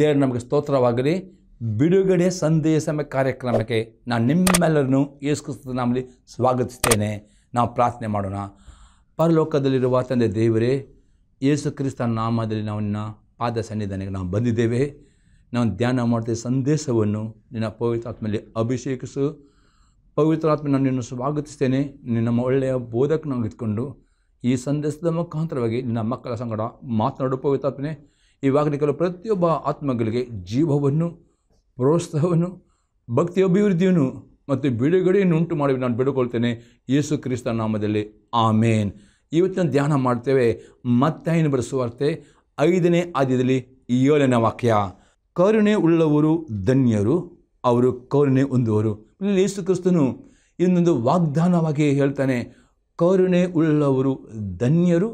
ದೇವರು ನಮಗೆ ಸ್ತೋತ್ರವಾಗಲಿ ಬಿಡುಗಡೆ ಸಂದೇಶ ಕಾರ್ಯಕ್ರಮಕ್ಕೆ ನಾನು ನಿಮ್ಮೆಲ್ಲರನ್ನು ಯೇಸುಕ್ರಿಸ್ತನ ನಮ್ಮಲ್ಲಿ ಸ್ವಾಗತಿಸ್ತೇನೆ ನಾವು ಪ್ರಾರ್ಥನೆ ಮಾಡೋಣ ಪರಲೋಕದಲ್ಲಿರುವ ತಂದೆ ದೇವರೇ ಯೇಸು ಕ್ರಿಸ್ತ ನಾಮದಲ್ಲಿ ನಾವು ಪಾದ ಸನ್ನಿಧಾನಕ್ಕೆ ನಾವು ಬಂದಿದ್ದೇವೆ ನಾವು ಧ್ಯಾನ ಮಾಡಿದ ಸಂದೇಶವನ್ನು ನಿನ್ನ ಪವಿತ್ರಾತ್ಮಲ್ಲಿ ಅಭಿಷೇಕಿಸು ಪವಿತ್ರಾತ್ಮ ನಾನು ನಿನ್ನ ಸ್ವಾಗತಿಸ್ತೇನೆ ನಿನ್ನ ಒಳ್ಳೆಯ ಬೋಧಕ ನಾವು ಈ ಸಂದೇಶದ ಮುಖಾಂತರವಾಗಿ ನಿನ್ನ ಮಕ್ಕಳ ಸಂಗಡ ಮಾತನಾಡು ಪವಿತ್ರಾತ್ಮನೇ ಈ ಕೆಲವು ಪ್ರತಿಯೊಬ್ಬ ಆತ್ಮಗಳಿಗೆ ಜೀವವನ್ನು ಪ್ರೋತ್ಸಾಹವನ್ನು ಭಕ್ತಿ ಅಭಿವೃದ್ಧಿಯನ್ನು ಮತ್ತು ಬಿಡುಗಡೆಯನ್ನು ಉಂಟು ಮಾಡಿ ನಾನು ಬಿಡುಕೊಳ್ತೇನೆ ಯೇಸು ಕ್ರಿಸ್ತ ನಾಮದಲ್ಲಿ ಆಮೇನ್ ಇವತ್ತಿನ ಧ್ಯಾನ ಮಾಡ್ತೇವೆ ಏನು ಬರೆಸುವಾರ್ತೆ ಐದನೇ ಆದ್ಯದಲ್ಲಿ ಏಳನೇ ವಾಕ್ಯ ಕರುಣೆ ಉಳ್ಳವರು ಧನ್ಯರು ಅವರು ಕರುಣೆ ಹೊಂದುವರು ಇಲ್ಲಿ ಯೇಸು ಕ್ರಿಸ್ತನು ಇನ್ನೊಂದು ವಾಗ್ದಾನವಾಗಿ ಹೇಳ್ತಾನೆ ಕರುಣೆ ಉಳ್ಳವರು ಧನ್ಯರು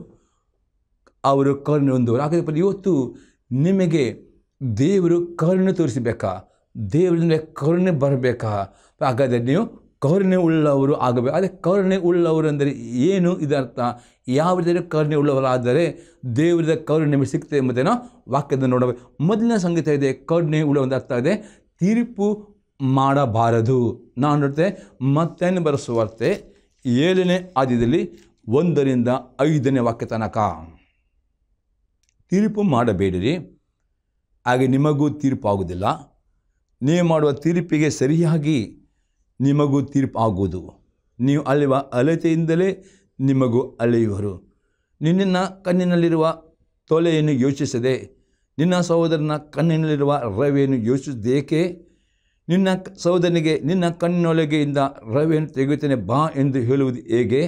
ಅವರು ಕರುಣೆ ಹೊಂದುವರು ಹಾಗಾದ್ರೆ ಇವತ್ತು ನಿಮಗೆ ದೇವರು ಕರುಣೆ ತೋರಿಸಬೇಕಾ ದೇವರಿಂದ ಕರುಣೆ ಬರಬೇಕಾ ಹಾಗಾದರೆ ನೀವು ಕರುಣೆ ಉಳ್ಳವರು ಆಗಬೇಕು ಆದರೆ ಕರುಣೆ ಉಳ್ಳವರು ಅಂದರೆ ಏನು ಇದರ್ಥ ಯಾವ ರೀತಿಯ ಕರುಣೆ ಉಳ್ಳವರಾದರೆ ದೇವರದ ಕರುಣೆ ನಿಮಗೆ ಸಿಗ್ತದೆ ಎಂಬುದನ್ನು ವಾಕ್ಯದ ನೋಡಬೇಕು ಮೊದಲಿನ ಸಂಗೀತ ಇದೆ ಕರುಣೆ ಉಳ್ಳ ಒಂದು ಅರ್ಥ ಇದೆ ತೀರ್ಪು ಮಾಡಬಾರದು ನಾನು ನೋಡ್ತೇನೆ ಮತ್ತೆ ಬರೆಸುವಾರ್ತೆ ಏಳನೇ ಆದ್ಯದಲ್ಲಿ ಒಂದರಿಂದ ಐದನೇ ವಾಕ್ಯ ತನಕ ತೀರ್ಪು ಮಾಡಬೇಡಿರಿ ಹಾಗೆ ನಿಮಗೂ ತೀರ್ಪಾಗುವುದಿಲ್ಲ ನೀವು ಮಾಡುವ ತೀರ್ಪಿಗೆ ಸರಿಯಾಗಿ ನಿಮಗೂ ತೀರ್ಪಾಗುವುದು ನೀವು ಅಳೆಯುವ ಅಲತೆಯಿಂದಲೇ ನಿಮಗೂ ಅಲೆಯುವರು ನಿನ್ನ ಕಣ್ಣಿನಲ್ಲಿರುವ ತೊಲೆಯನ್ನು ಯೋಚಿಸದೆ ನಿನ್ನ ಸಹೋದರನ ಕಣ್ಣಿನಲ್ಲಿರುವ ರವೆಯನ್ನು ಯೋಚಿಸದೇಕೆ ನಿನ್ನ ಸಹೋದರನಿಗೆ ನಿನ್ನ ಕಣ್ಣಿನೊಳಗೆಯಿಂದ ರವೆಯನ್ನು ತೆಗೆಯುತ್ತೇನೆ ಬಾ ಎಂದು ಹೇಳುವುದು ಹೇಗೆ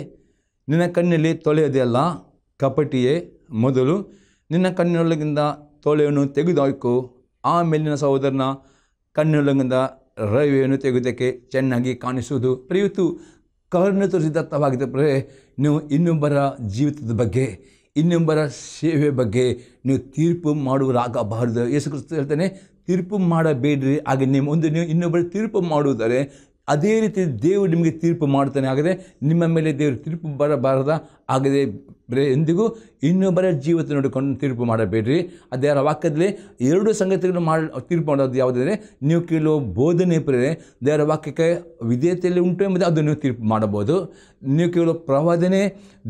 ನಿನ್ನ ಕಣ್ಣಲ್ಲಿ ತೊಲೆಯದೆಯಲ್ಲ ಕಪಟಿಯೇ ಮೊದಲು ನಿನ್ನ ಕಣ್ಣೊಳಗಿಂದ ತೋಳೆಯನ್ನು ತೆಗೆದುಹಾಕು ಆ ಮೇಲಿನ ಸಹೋದರನ ಕಣ್ಣೊಳಗಿಂದ ರವೆಯನ್ನು ತೆಗೆದಕ್ಕೆ ಚೆನ್ನಾಗಿ ಕಾಣಿಸುವುದು ಪ್ರಿಯುತು ಕರುಣೆ ತವಾಗಿದೆ ಪ್ರೇ ನೀವು ಇನ್ನೊಬ್ಬರ ಜೀವಿತದ ಬಗ್ಗೆ ಇನ್ನೊಬ್ಬರ ಸೇವೆ ಬಗ್ಗೆ ನೀವು ತೀರ್ಪು ಮಾಡುವರಾಗಬಾರದು ಯೇಸು ಕ್ರಿಸ್ತು ಹೇಳ್ತಾನೆ ತೀರ್ಪು ಮಾಡಬೇಡ್ರಿ ಹಾಗೆ ನಿಮ್ಮ ಒಂದು ನೀವು ಇನ್ನೊಬ್ಬರು ತೀರ್ಪು ಮಾಡುವುದರೆ ಅದೇ ರೀತಿ ದೇವರು ನಿಮಗೆ ತೀರ್ಪು ಮಾಡ್ತಾನೆ ಆಗದೆ ನಿಮ್ಮ ಮೇಲೆ ದೇವರು ತೀರ್ಪು ಬರಬಾರದ ಆಗದೆ ಬೇರೆ ಎಂದಿಗೂ ಇನ್ನೊಬ್ಬರ ಜೀವಿತ ನೋಡಿಕೊಂಡು ತೀರ್ಪು ಮಾಡಬೇಡ್ರಿ ಅದರ ವಾಕ್ಯದಲ್ಲಿ ಎರಡು ಸಂಗತಿಗಳನ್ನು ಮಾಡಿ ತೀರ್ಪು ಮಾಡೋದು ಯಾವುದಂದರೆ ನೀವು ಕೇಳುವ ಬೋಧನೆ ಪ್ರೇರೆ ದೇವರ ವಾಕ್ಯಕ್ಕೆ ವಿಧೇಯತೆಯಲ್ಲಿ ಉಂಟು ಎಂಬುದು ಅದು ನೀವು ತೀರ್ಪು ಮಾಡಬಹುದು ನೀವು ಕೇಳುವ ಪ್ರವಾದನೆ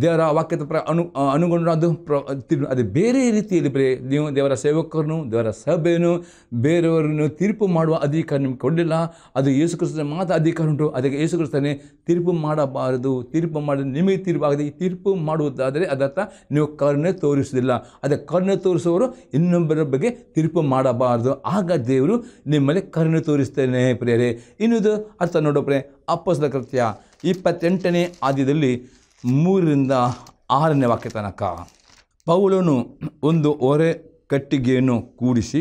ದೇವರ ವಾಕ್ಯದ ಪ್ರ ಅನು ಅನುಗುಣ ಅದು ಪ್ರ ಅದು ಬೇರೆ ರೀತಿಯಲ್ಲಿ ಪ್ರೇ ನೀವು ದೇವರ ಸೇವಕರನ್ನು ದೇವರ ಸಭೆಯನ್ನು ಬೇರೆಯವರನ್ನು ತೀರ್ಪು ಮಾಡುವ ಅಧಿಕಾರ ನಿಮ್ಗೆ ಕೊಡಲಿಲ್ಲ ಅದು ಯೇಸುಕ್ರಿಸ್ತನ ಮಾತ್ರ ಅಧಿಕಾರ ಉಂಟು ಅದಕ್ಕೆ ಯೇಸು ತೀರ್ಪು ಮಾಡಬಾರದು ತೀರ್ಪು ಮಾಡಿ ನಿಮಗೆ ತೀರ್ಪು ಆಗದೆ ಈ ತೀರ್ಪು ತಪ್ಪು ಮಾಡುವುದಾದರೆ ಅದರ್ಥ ನೀವು ಕರುಣೆ ತೋರಿಸುವುದಿಲ್ಲ ಅದೇ ಕರುಣೆ ತೋರಿಸುವವರು ಇನ್ನೊಬ್ಬರ ಬಗ್ಗೆ ತೀರ್ಪು ಮಾಡಬಾರದು ಆಗ ದೇವರು ನಿಮ್ಮಲ್ಲಿ ಕರುಣೆ ತೋರಿಸ್ತೇನೆ ಪ್ರೇರೆ ಇನ್ನೊಂದು ಅರ್ಥ ನೋಡೋಪ್ರೆ ಅಪ್ಪಸದ ಕೃತ್ಯ ಇಪ್ಪತ್ತೆಂಟನೇ ಆದ್ಯದಲ್ಲಿ ಮೂರರಿಂದ ಆರನೇ ವಾಕ್ಯ ತನಕ ಪೌಲನು ಒಂದು ಹೊರೆ ಕಟ್ಟಿಗೆಯನ್ನು ಕೂಡಿಸಿ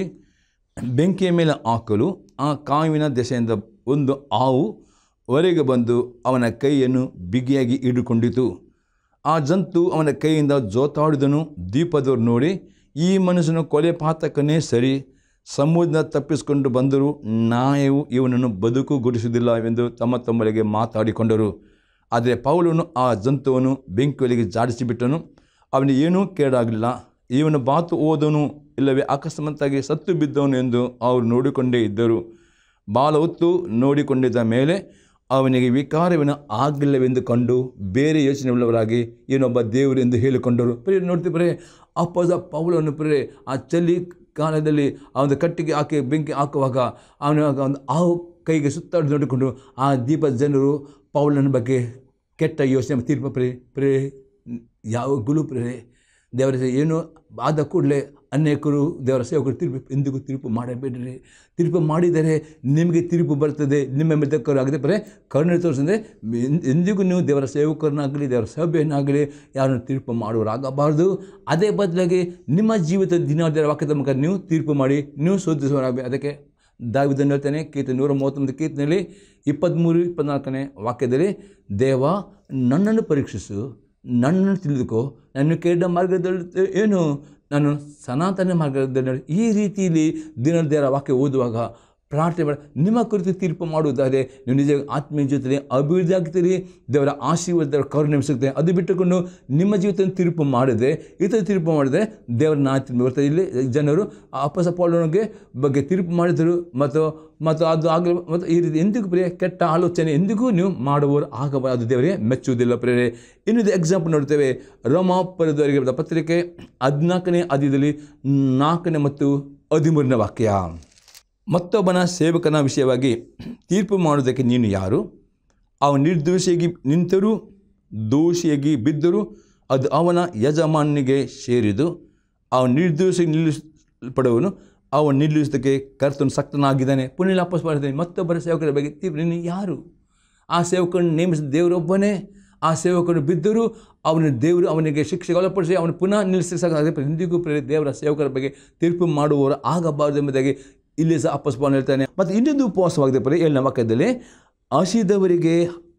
ಬೆಂಕಿಯ ಮೇಲೆ ಹಾಕಲು ಆ ಕಾವಿನ ದೆಸೆಯಿಂದ ಒಂದು ಹಾವು ಹೊರಗೆ ಬಂದು ಅವನ ಕೈಯನ್ನು ಬಿಗಿಯಾಗಿ ಹಿಡಿದುಕೊಂಡಿತು ಆ ಜಂತು ಅವನ ಕೈಯಿಂದ ಜೋತಾಡಿದನು ದೀಪದವ್ರು ನೋಡಿ ಈ ಮನುಷ್ಯನು ಕೊಲೆ ಪಾತಕನೇ ಸರಿ ಸಮುದ್ರ ತಪ್ಪಿಸಿಕೊಂಡು ಬಂದರೂ ನಾಯವು ಇವನನ್ನು ಬದುಕು ಎಂದು ತಮ್ಮ ತಮ್ಮರಿಗೆ ಮಾತಾಡಿಕೊಂಡರು ಆದರೆ ಪೌಲನು ಆ ಜಂತುವನ್ನು ಬೆಂಕಿಯಲ್ಲಿಗೆ ಜಾಡಿಸಿಬಿಟ್ಟನು ಅವನಿಗೆ ಏನೂ ಕೇಡಾಗಲಿಲ್ಲ ಇವನು ಬಾತು ಓದೋನು ಇಲ್ಲವೇ ಅಕಸ್ಮಾತ್ತಾಗಿ ಸತ್ತು ಬಿದ್ದವನು ಎಂದು ಅವರು ನೋಡಿಕೊಂಡೇ ಇದ್ದರು ಬಾಲ ಹೊತ್ತು ನೋಡಿಕೊಂಡಿದ್ದ ಮೇಲೆ ಅವನಿಗೆ ವಿಕಾರವೇನು ಆಗಿಲ್ಲವೆಂದು ಕಂಡು ಬೇರೆ ಯೋಚನೆ ಉಳ್ಳವರಾಗಿ ಏನೊಬ್ಬ ದೇವರು ಎಂದು ಹೇಳಿಕೊಂಡರು ಪ್ರೇ ನೋಡ್ತೀವಿ ಬರೇ ಅಪ್ಪದ ಪೌಲನ್ನು ಪ್ರೇ ಆ ಚಳಿ ಕಾಲದಲ್ಲಿ ಅವನ ಕಟ್ಟಿಗೆ ಹಾಕಿ ಬೆಂಕಿ ಹಾಕುವಾಗ ಅವನ ಒಂದು ಆವು ಕೈಗೆ ಸುತ್ತಾಡಿ ನೋಡಿಕೊಂಡು ಆ ದೀಪ ಜನರು ಪೌಲನ ಬಗ್ಗೆ ಕೆಟ್ಟ ಯೋಚನೆ ತೀರ್ಪು ಪ್ರೇ ಪ್ರೇ ಗುಲು ಪ್ರೇ ದೇವರ ಏನು ಆದ ಕೂಡಲೇ ಅನೇಕರು ದೇವರ ಸೇವಕರು ತಿರುಪು ಎಂದಿಗೂ ತಿರುಪು ಮಾಡಬೇಡ್ರಿ ತಿರುಪು ಮಾಡಿದರೆ ನಿಮಗೆ ತಿರುಪು ಬರ್ತದೆ ನಿಮ್ಮ ಮೆದಕ್ಕರು ಆಗದೆ ಬರೇ ಕರುಣೆ ತೋರಿಸಿದ್ರೆ ಎಂದಿಗೂ ನೀವು ದೇವರ ಸೇವಕರನ್ನಾಗಲಿ ದೇವರ ಸಭೆಯನ್ನಾಗಲಿ ಯಾರನ್ನು ತೀರ್ಪು ಮಾಡುವರಾಗಬಾರ್ದು ಅದೇ ಬದಲಾಗಿ ನಿಮ್ಮ ಜೀವಿತ ದಿನ ದೇವರ ವಾಕ್ಯದ ಮುಖ ನೀವು ತೀರ್ಪು ಮಾಡಿ ನೀವು ಶೋಧಿಸುವರಾಗಬೇಕು ಅದಕ್ಕೆ ದಾವಿದನ್ನು ಹೇಳ್ತಾನೆ ಕೀರ್ತನೆ ನೂರ ಮೂವತ್ತೊಂದು ಕೀರ್ತನೆಯಲ್ಲಿ ಇಪ್ಪತ್ತ್ಮೂರು ಇಪ್ಪತ್ನಾಲ್ಕನೇ ವಾಕ್ಯದಲ್ಲಿ ದೇವ ನನ್ನನ್ನು ಪರೀಕ್ಷಿಸು ನನ್ನನ್ನು ತಿಳಿದುಕೋ ನನ್ನ ಕೇಳಿದ ಮಾರ್ಗದಲ್ಲಿ ಏನು ನಾನು ಸನಾತನ ಮಾರ್ಗದಲ್ಲಿ ಈ ರೀತಿಯಲ್ಲಿ ದಿನದ ವಾಕ್ಯ ಓದುವಾಗ ಪ್ರಾರ್ಥನೆ ಮಾಡಿ ನಿಮ್ಮ ಕುರಿತು ತೀರ್ಪು ಮಾಡುವುದಾದರೆ ನೀವು ನಿಜ ಆತ್ಮೀಯ ಜೊತೆ ಅಭಿವೃದ್ಧಿ ಆಗ್ತೀರಿ ದೇವರ ಆಶೀರ್ವಾದ ಕರುಣೆ ಸಿಗ್ತದೆ ಅದು ಬಿಟ್ಟುಕೊಂಡು ನಿಮ್ಮ ಜೀವಿತ ತೀರ್ಪು ಈ ಇತರ ತೀರ್ಪು ಮಾಡಿದರೆ ದೇವರ ನಾಯತ್ಮ ಇಲ್ಲಿ ಜನರು ಆ ಪಾಲನಿಗೆ ಬಗ್ಗೆ ತೀರ್ಪು ಮಾಡಿದರು ಮತ್ತು ಮತ್ತು ಅದು ಆಗಲು ಮತ್ತು ಈ ರೀತಿ ಎಂದಿಗೂ ಪ್ರಿಯ ಕೆಟ್ಟ ಆಲೋಚನೆ ಎಂದಿಗೂ ನೀವು ಮಾಡುವವರು ಆಗಬಾರ ಅದು ದೇವರಿಗೆ ಮೆಚ್ಚುವುದಿಲ್ಲ ಪ್ರೇರೆ ಇನ್ನೊಂದು ಎಕ್ಸಾಂಪಲ್ ನೋಡ್ತೇವೆ ರೋಮಾಪರದವರಿಗೆ ಪತ್ರಿಕೆ ಹದಿನಾಲ್ಕನೇ ಅದಿಯಲ್ಲಿ ನಾಲ್ಕನೇ ಮತ್ತು ಹದಿಮೂರನೇ ವಾಕ್ಯ ಮತ್ತೊಬ್ಬನ ಸೇವಕನ ವಿಷಯವಾಗಿ ತೀರ್ಪು ಮಾಡುವುದಕ್ಕೆ ನೀನು ಯಾರು ಅವನು ನಿರ್ದೋಷಿಯಾಗಿ ನಿಂತರೂ ದೋಷಿಯಾಗಿ ಬಿದ್ದರೂ ಅದು ಅವನ ಯಜಮಾನಿಗೆ ಸೇರಿದು ಅವನು ನಿರ್ದೋಷಿ ನಿಲ್ಲಿಸಲ್ಪಡುವನು ಅವನು ನಿಲ್ಲಿಸೋದಕ್ಕೆ ಕರ್ತನು ಸಕ್ತನಾಗಿದ್ದಾನೆ ಪುಣ್ಯ ವಾಪಸ್ ಮಾಡಿದ್ದಾನೆ ಮತ್ತೊಬ್ಬರ ಸೇವಕರ ಬಗ್ಗೆ ತೀರ್ಪು ನೀನು ಯಾರು ಆ ಸೇವಕನ ನೇಮಿಸಿದ ದೇವರೊಬ್ಬನೇ ಆ ಸೇವಕರು ಬಿದ್ದರೂ ಅವನ ದೇವರು ಅವನಿಗೆ ಶಿಕ್ಷೆ ಒಳಪಡಿಸಿ ಅವನು ಪುನಃ ನಿಲ್ಲಿಸಿ ಎಂದಿಗೂ ಪ್ರೇರಿ ದೇವರ ಸೇವಕರ ಬಗ್ಗೆ ತೀರ್ಪು ಮಾಡುವವರು ಆಗಬಾರದು ಎಂಬುದಾಗಿ ಇಲ್ಲಿ ಸಹ ಅಪ್ಪಸ್ಪಾನ್ ಹೇಳ್ತಾನೆ ಮತ್ತು ಇನ್ನೊಂದು ಉಪವಾಸವಾಗಿದೆ ಪರಿ ಏಳನೇ ವಾಕ್ಯದಲ್ಲಿ ಹಸಿದವರಿಗೆ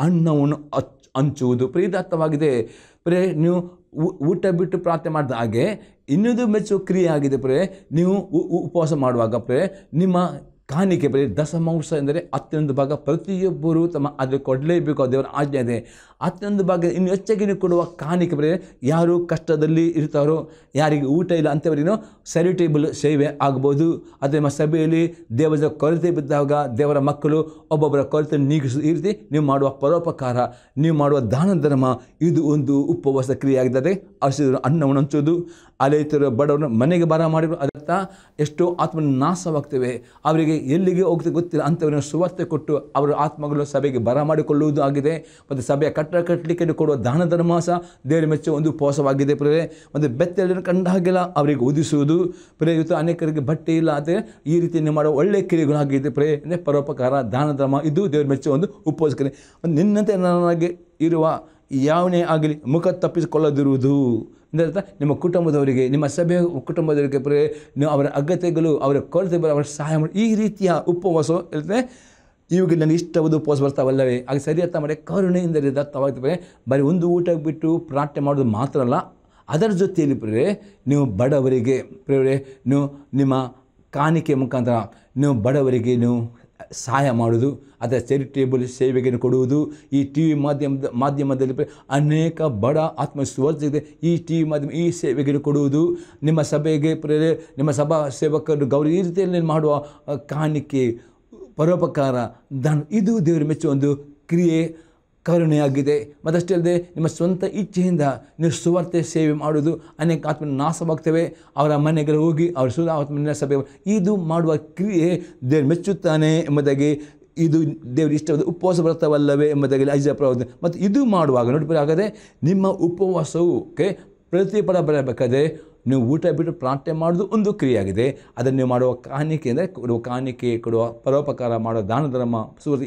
ಅನ್ನವನ್ನು ಹಚ್ ಹಂಚುವುದು ಪ್ರೀತಾರ್ಥವಾಗಿದೆ ಪ್ರೇ ನೀವು ಊಟ ಬಿಟ್ಟು ಪ್ರಾರ್ಥನೆ ಮಾಡಿದ ಹಾಗೆ ಇನ್ನೊಂದು ಮೆಚ್ಚು ಕ್ರಿಯೆ ಆಗಿದೆ ಪ್ರೇ ನೀವು ಉಪವಾಸ ಮಾಡುವಾಗ ಪ್ರೇ ನಿಮ್ಮ ಕಾಣಿಕೆ ಬರೀ ದಸಮಾಂಸ ಎಂದರೆ ಹತ್ತೊಂದು ಭಾಗ ಪ್ರತಿಯೊಬ್ಬರು ತಮ್ಮ ಅದು ಕೊಡಲೇಬೇಕು ದೇವರ ಆಜ್ಞೆ ಇದೆ ಹತ್ತೊಂದು ಭಾಗ ಇನ್ನು ಹೆಚ್ಚಾಗಿ ಕೊಡುವ ಕಾಣಿಕೆ ಬರೀ ಯಾರು ಕಷ್ಟದಲ್ಲಿ ಇರ್ತಾರೋ ಯಾರಿಗೆ ಊಟ ಇಲ್ಲ ಅಂಥವರಿಗೂ ಸೆರಿಟೇಬಲ್ ಸೇವೆ ಆಗ್ಬೋದು ಅದೇ ನಮ್ಮ ಸಭೆಯಲ್ಲಿ ದೇವರ ಕೊರತೆ ಬಿದ್ದಾಗ ದೇವರ ಮಕ್ಕಳು ಒಬ್ಬೊಬ್ಬರ ಕೊರತೆ ನೀಗಿಸ ಈ ರೀತಿ ನೀವು ಮಾಡುವ ಪರೋಪಕಾರ ನೀವು ಮಾಡುವ ದಾನ ಧರ್ಮ ಇದು ಒಂದು ಉಪವಾಸ ಕ್ರಿಯೆ ಆಗಿದ್ದಾರೆ ಹಸಿರು ಅನ್ನವನ್ನು ಹಂಚೋದು ಅಲೆಯುತ್ತಿರುವ ಬಡವರು ಮನೆಗೆ ಬರ ಮಾಡಿರು ಅದತ್ತ ಎಷ್ಟೋ ಆತ್ಮ ನಾಶವಾಗ್ತವೆ ಅವರಿಗೆ ಎಲ್ಲಿಗೆ ಹೋಗ್ತಾ ಗೊತ್ತಿಲ್ಲ ಅಂಥವ್ರನ್ನ ಸುವಾರ್ತೆ ಕೊಟ್ಟು ಅವರ ಆತ್ಮಗಳು ಸಭೆಗೆ ಬರ ಮಾಡಿಕೊಳ್ಳುವುದು ಆಗಿದೆ ಮತ್ತು ಸಭೆಯ ಕಟ್ಟಡ ಕಟ್ಟಲಿಕ್ಕೆ ಕೊಡುವ ದಾನ ಸಹ ದೇವರ ಮೆಚ್ಚು ಒಂದು ಪೋಸವಾಗಿದೆ ಪ್ರೇ ಮತ್ತು ಬೆತ್ತಲಿನ ಕಂಡ ಹಾಗೆಲ್ಲ ಅವರಿಗೆ ಉದಿಸುವುದು ಪ್ರೇ ಅನೇಕರಿಗೆ ಬಟ್ಟೆ ಇಲ್ಲ ಆದರೆ ಈ ರೀತಿಯನ್ನು ಮಾಡುವ ಒಳ್ಳೆಯ ಕ್ರಿಯೆಗಳಾಗಿದೆ ಪ್ರೇ ಅಂದರೆ ಪರೋಪಕಾರ ದಾನ ಧರ್ಮ ಇದು ದೇವರ ಮೆಚ್ಚು ಒಂದು ಒಂದು ನಿನ್ನಂತೆ ನನಗೆ ಇರುವ ಯಾವನೇ ಆಗಲಿ ಮುಖ ತಪ್ಪಿಸಿಕೊಳ್ಳದಿರುವುದು ಇದರರ್ಥ ನಿಮ್ಮ ಕುಟುಂಬದವರಿಗೆ ನಿಮ್ಮ ಸಭೆ ಕುಟುಂಬದವರಿಗೆ ಪ್ರೇ ಅವರ ಅಗತ್ಯಗಳು ಅವರ ಕೊರತೆ ಅವರ ಸಹಾಯ ಮಾಡಿ ಈ ರೀತಿಯ ಉಪವಾಸ ಇರ್ತದೆ ಇವಾಗ ನನಗೆ ಇಷ್ಟವಾದ ಉಪವಾಸ ಬರ್ತಾವಲ್ಲವೇ ಆಗ ಸರಿ ಅರ್ಥ ಮಾಡಿ ಕರುಣೆಯಿಂದ ದತ್ತವಾಗ್ತವೆ ಬರೀ ಒಂದು ಊಟಕ್ಕೆ ಬಿಟ್ಟು ಪ್ರಾರ್ಥನೆ ಮಾಡೋದು ಮಾತ್ರ ಅಲ್ಲ ಅದರ ಜೊತೆಯಲ್ಲಿ ಪ್ರೇ ನೀವು ಬಡವರಿಗೆ ಪ್ರೇರೇ ನೀವು ನಿಮ್ಮ ಕಾಣಿಕೆ ಮುಖಾಂತರ ನೀವು ಬಡವರಿಗೆ ನೀವು ಸಹಾಯ ಮಾಡುವುದು ಅದರ ಚೆರಿಟೇಬಲ್ ಸೇವೆಯನ್ನು ಕೊಡುವುದು ಈ ಟಿ ವಿ ಮಾಧ್ಯಮದ ಮಾಧ್ಯಮದಲ್ಲಿ ಅನೇಕ ಬಡ ಇದೆ ಈ ಟಿ ವಿ ಮಾಧ್ಯಮ ಈ ಸೇವೆಯನ್ನು ಕೊಡುವುದು ನಿಮ್ಮ ಸಭೆಗೆ ಪ್ರೇರೆ ನಿಮ್ಮ ಸಭಾ ಸೇವಕರು ಗೌರವ ಈ ರೀತಿಯಲ್ಲಿ ಮಾಡುವ ಕಾಣಿಕೆ ಪರೋಪಕಾರ ಇದು ದೇವರ ಮೆಚ್ಚು ಒಂದು ಕ್ರಿಯೆ ಕರುಣೆಯಾಗಿದೆ ಮತ್ತಷ್ಟೇ ಅಲ್ಲದೆ ನಿಮ್ಮ ಸ್ವಂತ ಇಚ್ಛೆಯಿಂದ ನೀವು ಸುವಾರ್ತೆ ಸೇವೆ ಮಾಡುವುದು ಅನೇಕ ಆತ್ಮ ನಾಶವಾಗ್ತವೆ ಅವರ ಮನೆಗೆ ಹೋಗಿ ಅವರ ಸುಧಾ ಆತ್ಮ ಇದು ಮಾಡುವ ಕ್ರಿಯೆ ದೇವರು ಮೆಚ್ಚುತ್ತಾನೆ ಎಂಬುದಾಗಿ ಇದು ದೇವರು ಇಷ್ಟವಾದ ಉಪವಾಸ ಬರ್ತವಲ್ಲವೇ ಎಂಬುದಾಗಿ ಅಜ್ಜಪ್ರವಾದ ಮತ್ತು ಇದು ಮಾಡುವಾಗ ನೋಡಿ ನಿಮ್ಮ ಉಪವಾಸವು ಪ್ರತಿಫಲ ಬರಬೇಕಾದ್ರೆ ನೀವು ಊಟ ಬಿಟ್ಟು ಪ್ರಾರ್ಥನೆ ಮಾಡೋದು ಒಂದು ಕ್ರಿಯೆಯಾಗಿದೆ ಅದನ್ನು ನೀವು ಮಾಡುವ ಕಾಣಿಕೆ ಅಂದರೆ ಕೊಡುವ ಕಾಣಿಕೆ ಕೊಡುವ ಪರೋಪಕಾರ ಮಾಡುವ ದಾನ ಧರ್ಮ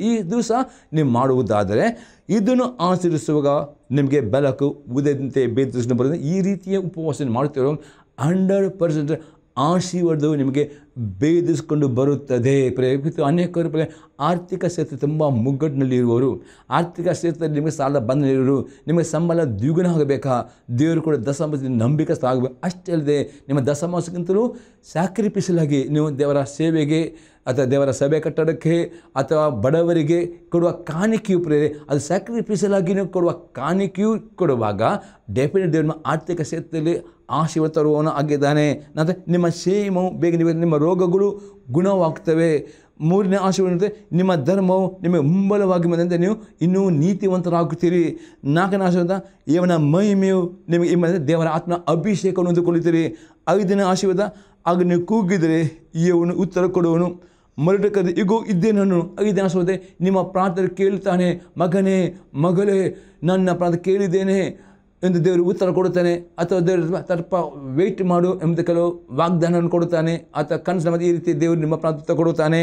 ಈ ದಿವಸ ನೀವು ಮಾಡುವುದಾದರೆ ಇದನ್ನು ಆಚರಿಸುವಾಗ ನಿಮಗೆ ಬೆಳಕು ಉದಯದಂತೆ ಬೇದ ಈ ರೀತಿಯ ಉಪವಾಸನೆ ಮಾಡುತ್ತಿರೋ ಹಂಡ್ರೆಡ್ ಪರ್ಸೆಂಟ್ ಆಶೀರ್ವಾದವು ನಿಮಗೆ ಭೇದಿಸಿಕೊಂಡು ಬರುತ್ತದೆ ಪ್ರೇರಿತ ಅನೇಕರು ಆರ್ಥಿಕ ಕ್ಷೇತ್ರ ತುಂಬ ಮುಗ್ಗಟ್ಟಿನಲ್ಲಿರುವವರು ಆರ್ಥಿಕ ಕ್ಷೇತ್ರದಲ್ಲಿ ನಿಮಗೆ ಸಾಲ ಬಂದಲ್ಲಿರೋರು ನಿಮಗೆ ಸಂಬಳ ದ್ವಿಗುಣ ಆಗಬೇಕಾ ದೇವರು ಕೂಡ ದಸಮಾಸದಿಂದ ನಂಬಿಕೆ ಆಗಬೇಕು ಅಷ್ಟೇ ಅಲ್ಲದೆ ನಿಮ್ಮ ದಸಮಾಸಕ್ಕಿಂತಲೂ ಸ್ಯಾಕ್ರಿಫಿಷಲಾಗಿ ನೀವು ದೇವರ ಸೇವೆಗೆ ಅಥವಾ ದೇವರ ಸಭೆ ಕಟ್ಟಡಕ್ಕೆ ಅಥವಾ ಬಡವರಿಗೆ ಕೊಡುವ ಕಾಣಿಕೆಯು ಪ್ರೇರೆ ಅದು ಸ್ಯಾಕ್ರಿಫಿಷಲಾಗಿ ನೀವು ಕೊಡುವ ಕಾಣಿಕೆಯು ಕೊಡುವಾಗ ಡೆಫಿನೆಟ್ ದೇವರ ಆರ್ಥಿಕ ಕ್ಷೇತ್ರದಲ್ಲಿ ಆಶೀರ್ವತರುವನು ಆಗಿದ್ದಾನೆ ಅಂದರೆ ನಿಮ್ಮ ಕ್ಷೇಮವು ಬೇಗ ನೀವು ನಿಮ್ಮ ರೋಗಗಳು ಗುಣವಾಗ್ತವೆ ಮೂರನೇ ಆಶೀರ್ವಾದ ನಿಮ್ಮ ಧರ್ಮವು ನಿಮಗೆ ಮುಂಬಲವಾಗಿ ಬಂದಂತೆ ನೀವು ಇನ್ನೂ ನೀತಿವಂತರಾಗುತ್ತೀರಿ ನಾಲ್ಕನೇ ಆಶೀರ್ವಾದ ಇವನ ಮಹಿಮೆಯು ನಿಮಗೆ ದೇವರ ಆತ್ಮ ಅಭಿಷೇಕವನ್ನು ಹೊಂದಿಕೊಳ್ಳುತ್ತೀರಿ ಐದನೇ ಆಶೀರ್ವಾದ ಆಗ ನೀವು ಕೂಗಿದರೆ ಇವನು ಉತ್ತರ ಕೊಡುವನು ಮರಡಕದ ಇಗೋ ಇದ್ದೇ ನಾನು ಐದನೇ ಆಶೀರ್ವಾದ ನಿಮ್ಮ ಪ್ರಾಂತ ಕೇಳ್ತಾನೆ ಮಗನೇ ಮಗಳೇ ನನ್ನ ಪ್ರಾಂತ ಕೇಳಿದ್ದೇನೆ ಎಂದು ದೇವರು ಉತ್ತರ ಕೊಡುತ್ತಾನೆ ಅಥವಾ ದೇವರು ತರ್ಪ ವೆಯ್ಟ್ ಮಾಡು ಎಂಬ ಕೆಲವು ವಾಗ್ದಾನವನ್ನು ಕೊಡುತ್ತಾನೆ ಆತ ಕನಸಿನ ಮತ್ತು ಈ ರೀತಿ ದೇವರು ನಿಮ್ಮ ಪ್ರಾಂತ ಕೊಡುತ್ತಾನೆ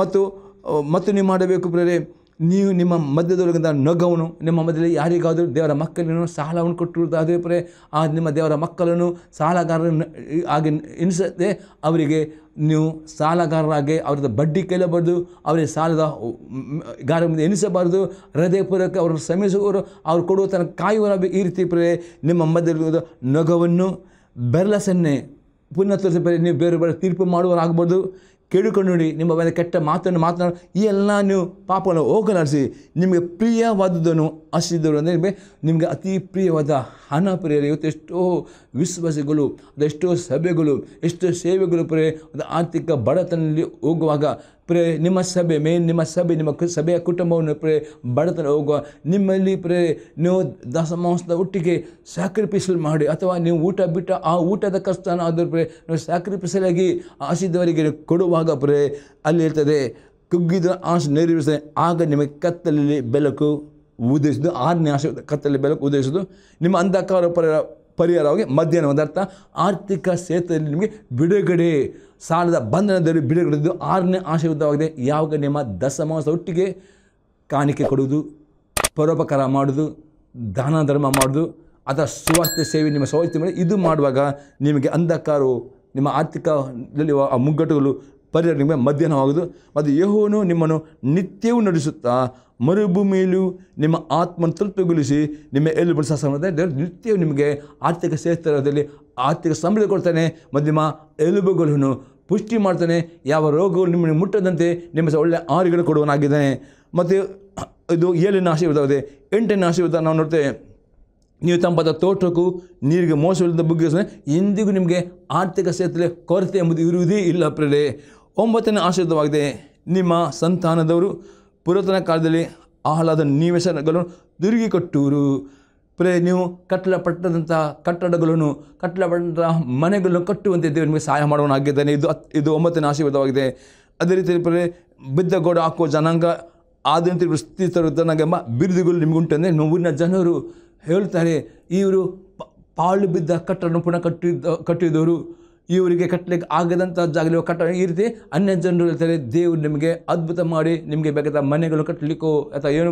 ಮತ್ತು ಮತ್ತು ನೀವು ಮಾಡಬೇಕು ಪ್ರೇರೆ ನೀವು ನಿಮ್ಮ ಮಧ್ಯದೊಳಗಿಂದ ನಗವನು ನಿಮ್ಮ ಮಧ್ಯದಲ್ಲಿ ಯಾರಿಗಾದರೂ ದೇವರ ಮಕ್ಕಳನ್ನು ಸಾಲವನ್ನು ಪ್ರೇ ಆ ನಿಮ್ಮ ದೇವರ ಮಕ್ಕಳನ್ನು ಸಾಲಗಾರರನ್ನು ಆಗಿ ಎನಿಸದೆ ಅವರಿಗೆ ನೀವು ಸಾಲಗಾರರಾಗಿ ಅವ್ರದ್ದು ಬಡ್ಡಿ ಕೇಳಬಾರ್ದು ಅವರಿಗೆ ಸಾಲದ ಗಾರ ಎನಿಸಬಾರ್ದು ಹೃದಯಪೂರ್ವಕ ಅವ್ರನ್ನ ಶ್ರಮಿಸುವವರು ಅವ್ರು ಕೊಡುವ ತನಕ ಕಾಯುವರ ಈ ರೀತಿ ಪ್ರೇರೆ ನಿಮ್ಮ ಮಧ್ಯದಲ್ಲಿ ನೊಗವನ್ನು ಬೆರಲಸನ್ನೇ ಪುನಃ ತೋರಿಸಿ ನೀವು ಬೇರೆ ಬೇರೆ ತೀರ್ಪು ಮಾಡುವವರಾಗಬಾರ್ದು ಕೇಳಿಕೊಂಡು ನೋಡಿ ನಿಮ್ಮ ಮೇಲೆ ಕೆಟ್ಟ ಮಾತನ್ನು ಮಾತನಾಡ ಈ ಎಲ್ಲ ನೀವು ಪಾಪನ ಹೋಗಲಾಡಿಸಿ ನಿಮಗೆ ಪ್ರಿಯವಾದದನ್ನು ಆಶಿಸಿದರು ಅಂದರೆ ನಿಮಗೆ ನಿಮಗೆ ಅತಿ ಪ್ರಿಯವಾದ ಹಣ ಪ್ರಿಯರು ಇವತ್ತು ಎಷ್ಟೋ ವಿಶ್ವಾಸಗಳು ಅದೆಷ್ಟೋ ಸಭೆಗಳು ಎಷ್ಟೋ ಸೇವೆಗಳು ಪ್ರಿಯ ಆರ್ಥಿಕ ಬಡತನದಲ್ಲಿ ಹೋಗುವಾಗ ಪ್ರೇ ನಿಮ್ಮ ಸಭೆ ಮೇನ್ ನಿಮ್ಮ ಸಭೆ ನಿಮ್ಮ ಸಭೆಯ ಕುಟುಂಬವನ್ನು ಪ್ರೇ ಬಡತನ ಹೋಗುವ ನಿಮ್ಮಲ್ಲಿ ಪ್ರೇ ನೀವು ದಸಮಾಂಸದ ಒಟ್ಟಿಗೆ ಸ್ಯಾಕ್ರಿಫೈಸಲ್ ಮಾಡಿ ಅಥವಾ ನೀವು ಊಟ ಬಿಟ್ಟ ಆ ಊಟದ ಕಷ್ಟನ ಅದ್ರ ಪ್ರೇ ನೀವು ಸ್ಯಾಕ್ರಿಫೈಸಲಾಗಿ ಆಸಿದವರಿಗೆ ಕೊಡುವಾಗ ಪ್ರೇ ಅಲ್ಲಿ ಇರ್ತದೆ ಕುಗ್ಗಿದ ಆಸೆ ನೆರವೇರಿಸ್ತದೆ ಆಗ ನಿಮಗೆ ಕತ್ತಲಲ್ಲಿ ಬೆಳಕು ಉದಯಿಸೋದು ಆರನೇ ಆಸೆ ಕತ್ತಲಲ್ಲಿ ಬೆಲಕು ಉದಯಿಸೋದು ನಿಮ್ಮ ಅಂಧಕಾರ ಪರ ಪರಿಹಾರವಾಗಿ ಮಧ್ಯಾಹ್ನ ಒಂದರ್ಥ ಆರ್ಥಿಕ ಸೇತುವೆಯಲ್ಲಿ ನಿಮಗೆ ಬಿಡುಗಡೆ ಸಾಲದ ಬಂಧನದಲ್ಲಿ ಬಿಡುಗಡೆದು ಆರನೇ ಆಶೀರ್ವಾದವಾಗಿದೆ ಯಾವಾಗ ನಿಮ್ಮ ದಸಮಾಸ ಒಟ್ಟಿಗೆ ಕಾಣಿಕೆ ಕೊಡುವುದು ಪರೋಪಕಾರ ಮಾಡೋದು ದಾನ ಧರ್ಮ ಮಾಡೋದು ಅಥವಾ ಸ್ವಾಸ್ಥ್ಯ ಸೇವೆ ನಿಮ್ಮ ಸೌಲಭ್ಯ ಮೇಲೆ ಇದು ಮಾಡುವಾಗ ನಿಮಗೆ ಅಂಧಕಾರವು ನಿಮ್ಮ ಆರ್ಥಿಕದಲ್ಲಿ ಆ ಮುಗ್ಗಟ್ಟುಗಳು ಪರಿಹಾರ ನಿಮಗೆ ಮಧ್ಯಾಹ್ನವಾಗೋದು ಮತ್ತು ಯಹೋನು ನಿಮ್ಮನ್ನು ನಿತ್ಯವೂ ನಡೆಸುತ್ತಾ ಮರುಭೂಮಿಯಲ್ಲೂ ನಿಮ್ಮ ಆತ್ಮನ ತೃಪ್ತಿಗೊಳಿಸಿ ನಿಮ್ಮ ಎಲ್ಲಿ ಬಳಸೋದೇ ನಿತ್ಯ ನಿಮಗೆ ಆರ್ಥಿಕ ಸೇತರದಲ್ಲಿ ಆರ್ಥಿಕ ಸಂಬಳ ಕೊಡ್ತಾನೆ ಮತ್ತು ನಿಮ್ಮ ಎಲುಬುಗಳನ್ನು ಪುಷ್ಟಿ ಮಾಡ್ತಾನೆ ಯಾವ ರೋಗಗಳು ನಿಮ್ಮನ್ನು ಮುಟ್ಟದಂತೆ ನಿಮ್ಮ ಒಳ್ಳೆಯ ಆರುಗಳು ಕೊಡುವನಾಗಿದ್ದಾನೆ ಮತ್ತು ಇದು ಏಳಿನ ಆಶೀರ್ವಾದವಿದೆ ಎಂಟನೇ ಆಶೀರ್ವಾದ ನಾವು ನೋಡ್ತೇವೆ ನೀವು ತಂಪಾದ ತೋಟಕ್ಕೂ ನೀರಿಗೆ ಮೋಸವಿಲ್ಲದ ಬುಗ್ಗಿಸೋಣ ಎಂದಿಗೂ ನಿಮಗೆ ಆರ್ಥಿಕ ಸೇತುವೆ ಕೊರತೆ ಎಂಬುದು ಇರುವುದೇ ಇಲ್ಲ ಪ್ರೇರೆ ಒಂಬತ್ತನೇ ಆಶೀರ್ವಾದವಾಗಿದೆ ನಿಮ್ಮ ಸಂತಾನದವರು ಪುರಾತನ ಕಾಲದಲ್ಲಿ ಆಹ್ಲಾದ ನಿವೇಶನಗಳನ್ನು ತಿರುಗಿ ಕಟ್ಟುವರು ಪ್ರೇ ನೀವು ಕಟ್ಟಲ ಪಟ್ಟದಂಥ ಕಟ್ಟಡಗಳನ್ನು ಕಟ್ಟಲ ಪಟ್ಟಂತಹ ಮನೆಗಳನ್ನು ಕಟ್ಟುವಂತೆ ದೇವರು ನಿಮಗೆ ಸಹಾಯ ಮಾಡುವನಾಗಿದ್ದಾನೆ ಇದು ಇದು ಒಂಬತ್ತನೇ ಆಶೀರ್ವಾದವಾಗಿದೆ ಅದೇ ರೀತಿಯಲ್ಲಿ ಪ್ರೇ ಬಿದ್ದ ಗೋಡ ಹಾಕುವ ಜನಾಂಗ ಆದಂತೆ ವೃತ್ತಿ ತರುತ್ತನಾಗೆಂಬ ಬಿರುದುಗಳು ನಿಮಗುಂಟಂದರೆ ನೋವಿನ ಜನರು ಹೇಳ್ತಾರೆ ಇವರು ಪಾಳು ಬಿದ್ದ ಕಟ್ಟಡ ಪುನಃ ಕಟ್ಟಿದ್ದ ಕಟ್ಟಿದವರು ಇವರಿಗೆ ಕಟ್ಟಲಿಕ್ಕೆ ಆಗದಂಥ ಜಾಗಲಿ ಕಟ್ಟ ಈ ರೀತಿ ಅನ್ಯ ಜನರು ಹೇಳ್ತಾರೆ ದೇವರು ನಿಮಗೆ ಅದ್ಭುತ ಮಾಡಿ ನಿಮಗೆ ಬೇಕಾದ ಮನೆಗಳು ಕಟ್ಟಲಿಕ್ಕೋ ಅಥವಾ ಏನೋ